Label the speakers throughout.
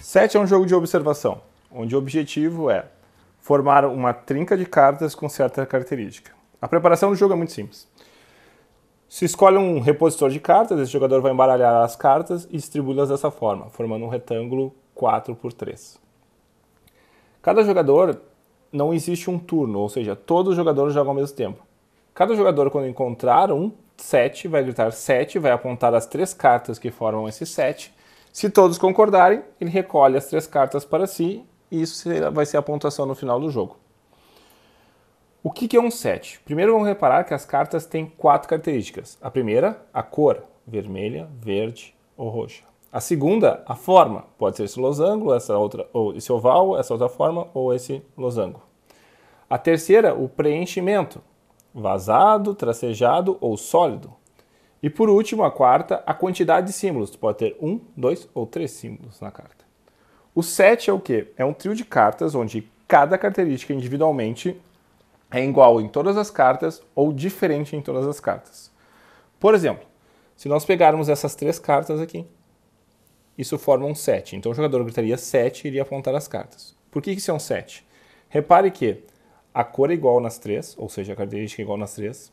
Speaker 1: 7 é um jogo de observação, onde o objetivo é formar uma trinca de cartas com certa característica. A preparação do jogo é muito simples. Se escolhe um repositor de cartas, esse jogador vai embaralhar as cartas e distribuí-las dessa forma, formando um retângulo 4 por 3. Cada jogador não existe um turno, ou seja, todos os jogadores jogam ao mesmo tempo. Cada jogador, quando encontrar um set, vai gritar sete, vai apontar as três cartas que formam esse sete. Se todos concordarem, ele recolhe as três cartas para si e isso vai ser a pontuação no final do jogo. O que é um sete? Primeiro vamos reparar que as cartas têm quatro características. A primeira, a cor, vermelha, verde ou roxa. A segunda, a forma. Pode ser esse losango, essa outra, ou esse oval, essa outra forma, ou esse losango. A terceira, o preenchimento. Vazado, tracejado ou sólido. E por último, a quarta, a quantidade de símbolos. Tu pode ter um, dois ou três símbolos na carta. O set é o quê? É um trio de cartas onde cada característica individualmente é igual em todas as cartas ou diferente em todas as cartas. Por exemplo, se nós pegarmos essas três cartas aqui, isso forma um 7. Então o jogador gritaria 7 e iria apontar as cartas. Por que isso é um 7? Repare que a cor é igual nas três, ou seja, a característica é igual nas três,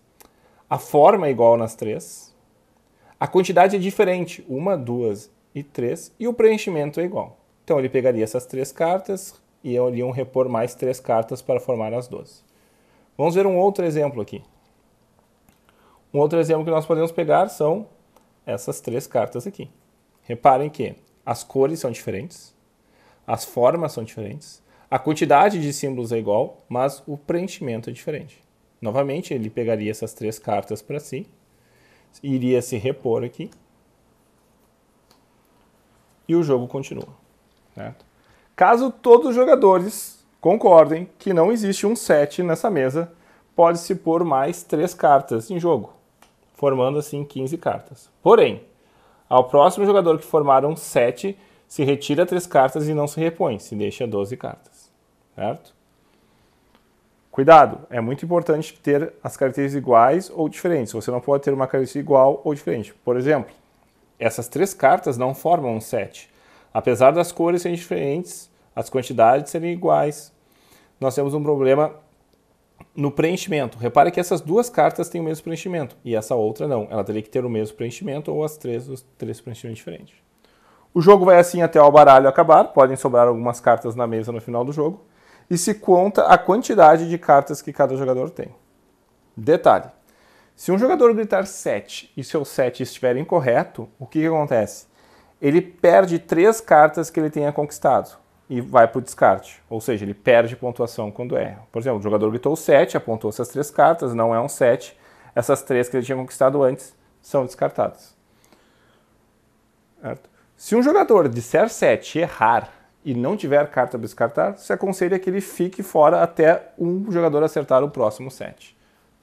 Speaker 1: a forma é igual nas três, a quantidade é diferente, uma, duas e três, e o preenchimento é igual. Então ele pegaria essas três cartas e iriam repor mais três cartas para formar as 12. Vamos ver um outro exemplo aqui. Um outro exemplo que nós podemos pegar são essas três cartas aqui. Reparem que as cores são diferentes, as formas são diferentes, a quantidade de símbolos é igual, mas o preenchimento é diferente. Novamente, ele pegaria essas três cartas para si, iria se repor aqui, e o jogo continua. Certo? Caso todos os jogadores concordem que não existe um set nessa mesa, pode-se pôr mais três cartas em jogo, formando assim 15 cartas. Porém, ao próximo jogador que formar um 7, se retira três cartas e não se repõe, se deixa 12 cartas. Certo? Cuidado, é muito importante ter as características iguais ou diferentes. Você não pode ter uma característica igual ou diferente. Por exemplo, essas três cartas não formam um 7. Apesar das cores serem diferentes, as quantidades serem iguais, nós temos um problema no preenchimento. Repare que essas duas cartas têm o mesmo preenchimento e essa outra não. Ela teria que ter o mesmo preenchimento ou as três, os três preenchimentos diferentes. O jogo vai assim até o baralho acabar, podem sobrar algumas cartas na mesa no final do jogo, e se conta a quantidade de cartas que cada jogador tem. Detalhe: se um jogador gritar 7 e seu 7 estiver incorreto, o que, que acontece? Ele perde três cartas que ele tenha conquistado e vai para o descarte. Ou seja, ele perde pontuação quando erra. Por exemplo, o jogador gritou 7, apontou essas três cartas, não é um 7. Essas três que ele tinha conquistado antes são descartadas. Certo? Se um jogador disser 7 e errar e não tiver carta para descartar, se aconselha que ele fique fora até um jogador acertar o próximo 7.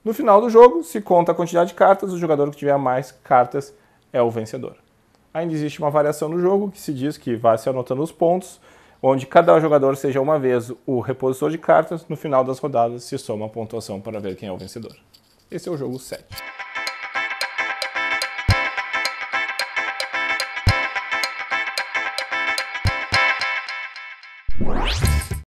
Speaker 1: No final do jogo, se conta a quantidade de cartas, o jogador que tiver mais cartas é o vencedor. Ainda existe uma variação no jogo que se diz que vai se anotando os pontos, onde cada jogador seja uma vez o repositor de cartas, no final das rodadas se soma a pontuação para ver quem é o vencedor. Esse é o jogo 7.